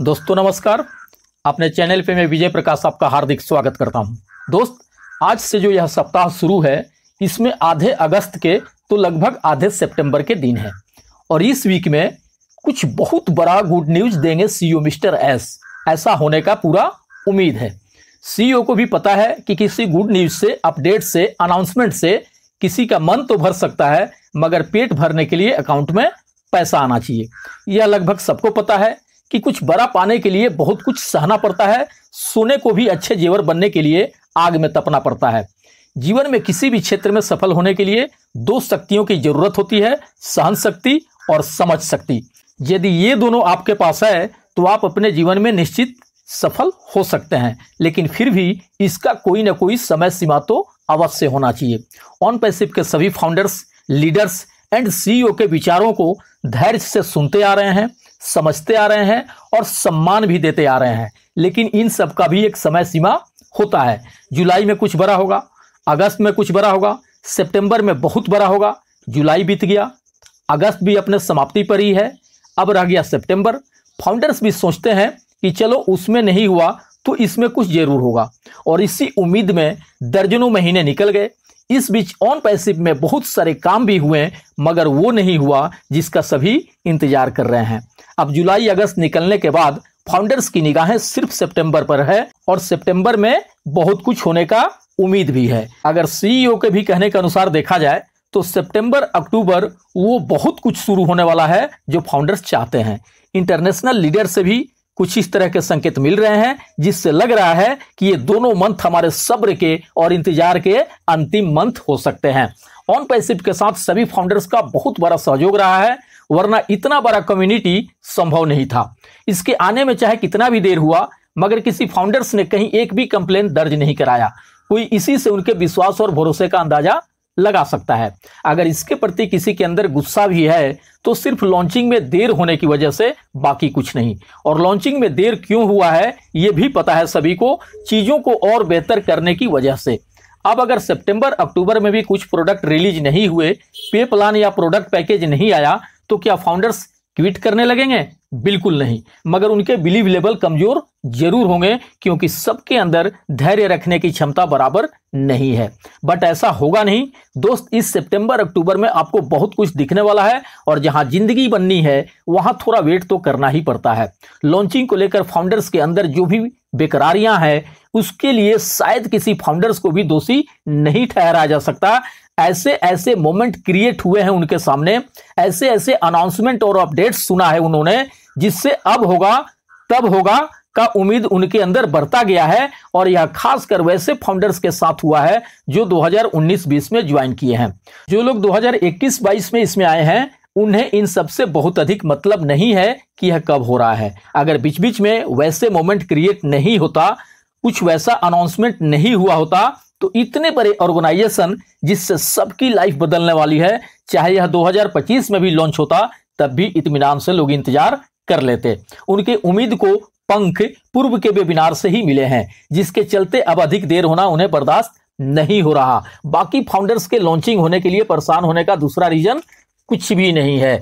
दोस्तों नमस्कार अपने चैनल पे मैं विजय प्रकाश आपका हार्दिक स्वागत करता हूं दोस्त आज से जो यह सप्ताह शुरू है इसमें आधे अगस्त के तो लगभग आधे सितंबर के दिन हैं और इस वीक में कुछ बहुत बड़ा गुड न्यूज देंगे सीईओ e मिस्टर एस ऐसा होने का पूरा उम्मीद है सीईओ e को भी पता है कि किसी गुड न्यूज से अपडेट से अनाउंसमेंट से किसी का मन तो भर सकता है मगर पेट भरने के लिए अकाउंट में पैसा आना चाहिए यह लगभग सबको पता है कि कुछ बड़ा पाने के लिए बहुत कुछ सहना पड़ता है सोने को भी अच्छे जेवर बनने के लिए आग में तपना पड़ता है जीवन में किसी भी क्षेत्र में सफल होने के लिए दो शक्तियों की जरूरत होती है सहन शक्ति और समझ शक्ति यदि ये दोनों आपके पास है तो आप अपने जीवन में निश्चित सफल हो सकते हैं लेकिन फिर भी इसका कोई ना कोई समय सीमा तो अवश्य होना चाहिए ऑन पैसिव के सभी फाउंडर्स लीडर्स एंड सीईओ के विचारों को धैर्य से सुनते आ रहे हैं समझते आ रहे हैं और सम्मान भी देते आ रहे हैं लेकिन इन सब का भी एक समय सीमा होता है जुलाई में कुछ बड़ा होगा अगस्त में कुछ बड़ा होगा सितंबर में बहुत बड़ा होगा जुलाई बीत गया अगस्त भी अपने समाप्ति पर ही है अब रह गया सितंबर फाउंडर्स भी सोचते हैं कि चलो उसमें नहीं हुआ तो इसमें कुछ जरूर होगा और इसी उम्मीद में दर्जनों महीने निकल गए इस बीच ऑन पैसिव में बहुत सारे काम भी हुए मगर वो नहीं हुआ जिसका सभी इंतजार कर रहे हैं अब जुलाई अगस्त निकलने के बाद फाउंडर्स की निगाहें सिर्फ सितंबर पर है और सितंबर में बहुत कुछ होने का उम्मीद भी है अगर सीईओ e के भी कहने के अनुसार देखा जाए तो सितंबर अक्टूबर वो बहुत कुछ शुरू होने वाला है जो फाउंडर्स चाहते हैं इंटरनेशनल लीडर से भी कुछ इस तरह के संकेत मिल रहे हैं जिससे लग रहा है कि ये दोनों मंथ हमारे सब्र के और इंतजार के अंतिम मंथ हो सकते हैं ऑन पैसिप के साथ सभी फाउंडर्स का बहुत बड़ा सहयोग रहा है वरना इतना बड़ा कम्युनिटी संभव नहीं था इसके आने में चाहे कितना भी देर हुआ मगर किसी फाउंडर्स ने कहीं एक भी कंप्लेन दर्ज नहीं कराया कोई इसी से उनके विश्वास और भरोसे का अंदाजा लगा सकता है अगर इसके प्रति किसी के अंदर गुस्सा भी है तो सिर्फ लॉन्चिंग में देर होने की वजह से बाकी कुछ नहीं और लॉन्चिंग में देर क्यों हुआ है ये भी पता है सभी को चीज़ों को और बेहतर करने की वजह से अब अगर सितंबर अक्टूबर में भी कुछ प्रोडक्ट रिलीज नहीं हुए पे प्लान या प्रोडक्ट पैकेज नहीं आया तो क्या फाउंडर्स क्विट करने लगेंगे बिल्कुल नहीं मगर उनके बिलीव लेवल कमजोर जरूर होंगे क्योंकि सबके अंदर धैर्य रखने की क्षमता बराबर नहीं है बट ऐसा होगा नहीं दोस्त इस सितंबर अक्टूबर में आपको बहुत कुछ दिखने वाला है और जहां जिंदगी बननी है वहां थोड़ा वेट तो करना ही पड़ता है लॉन्चिंग को लेकर फाउंडर्स के अंदर जो भी बेकरारियां हैं उसके लिए शायद किसी फाउंडर्स को भी दोषी नहीं ठहराया जा सकता ऐसे ऐसे मोमेंट क्रिएट हुए हैं उनके सामने ऐसे ऐसे अनाउंसमेंट और अपडेट सुना है उन्होंने जिससे अब होगा तब होगा का उम्मीद उनके अंदर बरता गया है और यह खासकर वैसे फाउंडर्स के साथ हुआ है जो 2019-20 में ज्वाइन किए हैं जो लोग 2021-22 में इसमें आए हैं उन्हें इन सबसे बहुत अधिक मतलब नहीं है कि यह कब हो रहा है अगर बीच बीच में वैसे मोमेंट क्रिएट नहीं होता कुछ वैसा अनाउंसमेंट नहीं हुआ होता तो इतने बड़े ऑर्गेनाइजेशन जिससे सबकी लाइफ बदलने वाली है चाहे यह 2025 में भी लॉन्च होता तब भी इतमान से लोग इंतजार कर लेते उनके उम्मीद को पंख पूर्व के वेबिनार से ही मिले हैं जिसके चलते अब अधिक देर होना उन्हें बर्दाश्त नहीं हो रहा बाकी फाउंडर्स के लॉन्चिंग होने के लिए परेशान होने का दूसरा रीजन कुछ भी नहीं है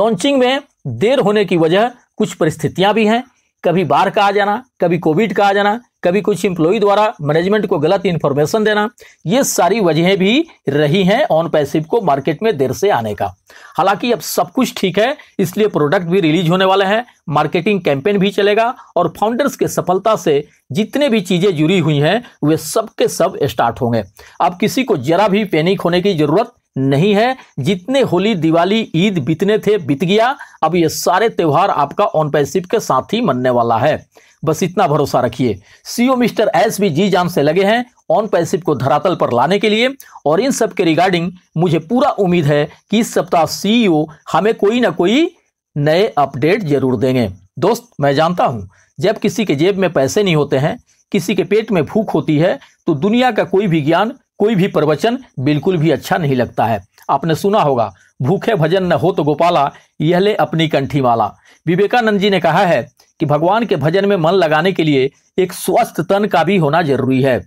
लॉन्चिंग में देर होने की वजह कुछ परिस्थितियां भी हैं कभी बाढ़ का आ जाना कभी कोविड का आ जाना कभी कुछ इंप्लॉई द्वारा मैनेजमेंट को गलत इन्फॉर्मेशन देना ये सारी वजहें भी रही हैं ऑन पैसिव को मार्केट में देर से आने का हालांकि अब सब कुछ ठीक है इसलिए प्रोडक्ट भी रिलीज होने वाले हैं मार्केटिंग कैंपेन भी चलेगा और फाउंडर्स के सफलता से जितने भी चीज़ें जुड़ी हुई हैं वे सब के सब स्टार्ट होंगे अब किसी को जरा भी पैनिक होने की ज़रूरत नहीं है जितने होली दिवाली ईद बीतने थे बीत गया अब ये सारे त्यौहार आपका ऑन पैसिप के साथ ही मनने वाला है बस इतना भरोसा रखिए सीओ मिस्टर एस भी जी जान से लगे हैं ऑन पैसिप को धरातल पर लाने के लिए और इन सब के रिगार्डिंग मुझे पूरा उम्मीद है कि इस सप्ताह सीईओ हमें कोई ना कोई नए अपडेट जरूर देंगे दोस्त मैं जानता हूं जब किसी के जेब में पैसे नहीं होते हैं किसी के पेट में भूख होती है तो दुनिया का कोई भी ज्ञान कोई भी प्रवचन बिल्कुल भी अच्छा नहीं लगता है आपने सुना होगा भूखे भजन न हो तो गोपाला यह ले अपनी कंठी माला विवेकानंद जी ने कहा है कि भगवान के भजन में मन लगाने के लिए एक स्वस्थ तन का भी होना जरूरी है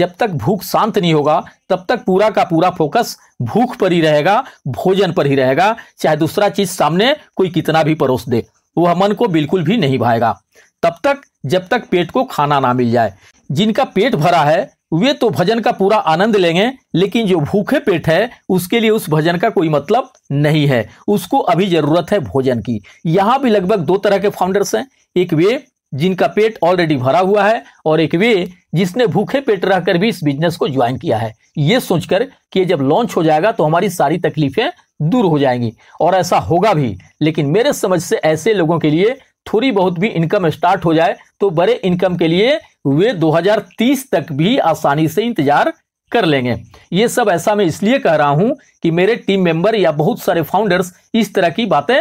जब तक भूख शांत नहीं होगा तब तक पूरा का पूरा फोकस भूख पर ही रहेगा भोजन पर ही रहेगा चाहे दूसरा चीज सामने कोई कितना भी परोस दे वह मन को बिल्कुल भी नहीं भाएगा तब तक जब तक पेट को खाना ना मिल जाए जिनका पेट भरा है वे तो भजन का पूरा आनंद लेंगे लेकिन जो भूखे पेट है उसके लिए उस भजन का कोई मतलब नहीं है उसको अभी जरूरत है भोजन की यहां भी लगभग दो तरह के फाउंडर्स हैं एक वे जिनका पेट ऑलरेडी भरा हुआ है और एक वे जिसने भूखे पेट रहकर भी इस बिजनेस को ज्वाइन किया है ये सोचकर कि जब लॉन्च हो जाएगा तो हमारी सारी तकलीफें दूर हो जाएंगी और ऐसा होगा भी लेकिन मेरे समझ से ऐसे लोगों के लिए थोड़ी बहुत भी इनकम स्टार्ट हो जाए तो बड़े इनकम के लिए वे 2030 तक भी आसानी से इंतजार कर लेंगे ये सब ऐसा मैं इसलिए कह रहा हूं कि मेरे टीम मेंबर या बहुत सारे फाउंडर्स इस तरह की बातें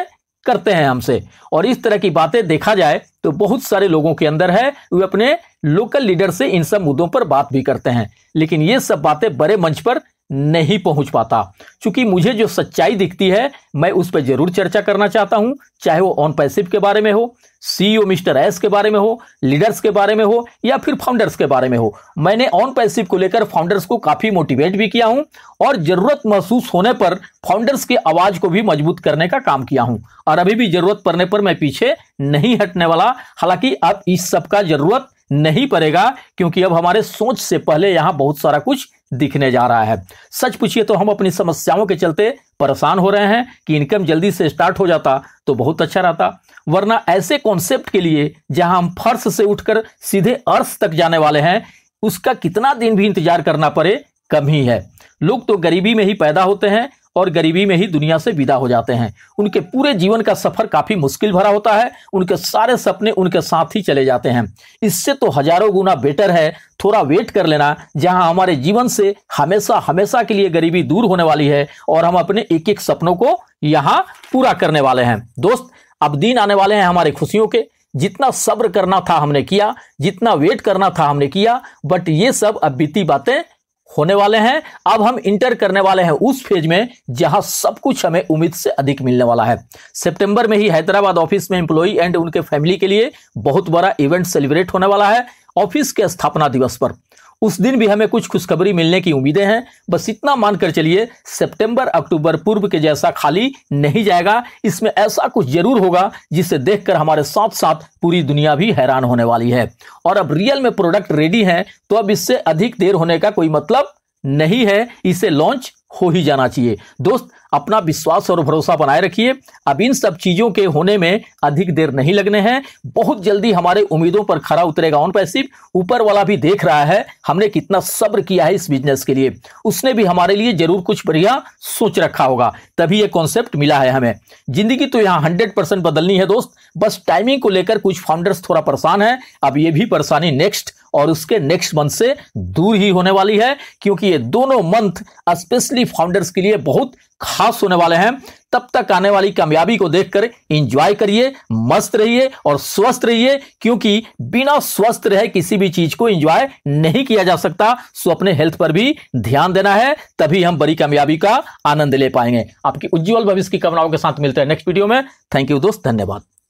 करते हैं हमसे और इस तरह की बातें देखा जाए तो बहुत सारे लोगों के अंदर है वे अपने लोकल लीडर से इन सब मुद्दों पर बात भी करते हैं लेकिन ये सब बातें बड़े मंच पर नहीं पहुंच पाता क्योंकि मुझे जो सच्चाई दिखती है मैं उस पर जरूर चर्चा करना चाहता हूं चाहे वो ऑन पैसिव के बारे में हो सीईओ e मिस्टर एस के बारे में हो लीडर्स के बारे में हो या फिर फाउंडर्स के बारे में हो मैंने ऑन पैसिव को लेकर फाउंडर्स को काफ़ी मोटिवेट भी किया हूं और ज़रूरत महसूस होने पर फाउंडर्स की आवाज़ को भी मजबूत करने का काम किया हूं और अभी भी ज़रूरत पड़ने पर मैं पीछे नहीं हटने वाला हालांकि अब इस सबका ज़रूरत नहीं पड़ेगा क्योंकि अब हमारे सोच से पहले यहां बहुत सारा कुछ दिखने जा रहा है सच पूछिए तो हम अपनी समस्याओं के चलते परेशान हो रहे हैं कि इनकम जल्दी से स्टार्ट हो जाता तो बहुत अच्छा रहता वरना ऐसे कॉन्सेप्ट के लिए जहां हम फर्श से उठकर सीधे अर्थ तक जाने वाले हैं उसका कितना दिन भी इंतजार करना पड़े कम ही है लोग तो गरीबी में ही पैदा होते हैं और गरीबी में ही दुनिया से विदा हो जाते हैं उनके पूरे जीवन का सफर काफ़ी मुश्किल भरा होता है उनके सारे सपने उनके साथ ही चले जाते हैं इससे तो हजारों गुना बेटर है थोड़ा वेट कर लेना जहां हमारे जीवन से हमेशा हमेशा के लिए गरीबी दूर होने वाली है और हम अपने एक एक सपनों को यहाँ पूरा करने वाले हैं दोस्त अब दिन आने वाले हैं हमारे खुशियों के जितना सब्र करना था हमने किया जितना वेट करना था हमने किया बट ये सब अब बीती बातें होने वाले हैं अब हम इंटर करने वाले हैं उस फेज में जहां सब कुछ हमें उम्मीद से अधिक मिलने वाला है सितंबर में ही हैदराबाद ऑफिस में एम्प्लॉई एंड उनके फैमिली के लिए बहुत बड़ा इवेंट सेलिब्रेट होने वाला है ऑफिस के स्थापना दिवस पर उस दिन भी हमें कुछ खुशखबरी मिलने की उम्मीदें हैं बस इतना मानकर चलिए सितंबर अक्टूबर पूर्व के जैसा खाली नहीं जाएगा इसमें ऐसा कुछ जरूर होगा जिसे देखकर हमारे साथ साथ पूरी दुनिया भी हैरान होने वाली है और अब रियल में प्रोडक्ट रेडी है तो अब इससे अधिक देर होने का कोई मतलब नहीं है इसे लॉन्च हो ही जाना चाहिए दोस्त अपना विश्वास और भरोसा बनाए रखिए अब इन सब चीज़ों के होने में अधिक देर नहीं लगने हैं बहुत जल्दी हमारे उम्मीदों पर खरा उतरेगा ऑन पैसिव ऊपर वाला भी देख रहा है हमने कितना सब्र किया है इस बिजनेस के लिए उसने भी हमारे लिए जरूर कुछ बढ़िया सोच रखा होगा तभी यह कॉन्सेप्ट मिला है हमें जिंदगी तो यहाँ हंड्रेड बदलनी है दोस्त बस टाइमिंग को लेकर कुछ फाउंडर्स थोड़ा परेशान है अब ये भी परेशानी नेक्स्ट और उसके नेक्स्ट मंथ से दूर ही होने वाली है क्योंकि ये दोनों मंथ स्पेशली फाउंडर्स के लिए बहुत खास होने वाले हैं तब तक आने वाली कामयाबी को देखकर एंजॉय करिए मस्त रहिए और स्वस्थ रहिए क्योंकि बिना स्वस्थ रहे किसी भी चीज को एंजॉय नहीं किया जा सकता सो अपने हेल्थ पर भी ध्यान देना है तभी हम बड़ी कामयाबी का आनंद ले पाएंगे आपकी उज्जवल भविष्य की कामनाओं के साथ मिलते हैं नेक्स्ट वीडियो में थैंक यू दोस्त धन्यवाद